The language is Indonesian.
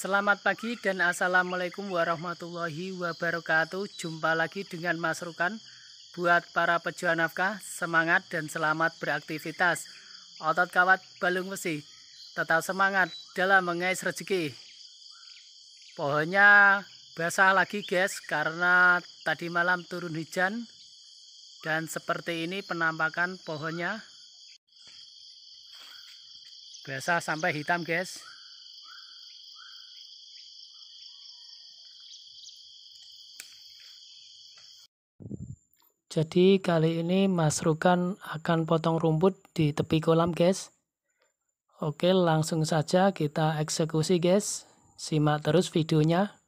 Selamat pagi dan Assalamualaikum warahmatullahi wabarakatuh Jumpa lagi dengan Mas Rukan Buat para pejuang nafkah, semangat dan selamat beraktivitas Otot kawat balung besi Tetap semangat dalam mengais rezeki Pohonnya basah lagi guys karena tadi malam turun hujan Dan seperti ini penampakan pohonnya Basah sampai hitam guys Jadi kali ini Mas Rukan akan potong rumput di tepi kolam guys. Oke langsung saja kita eksekusi guys. Simak terus videonya.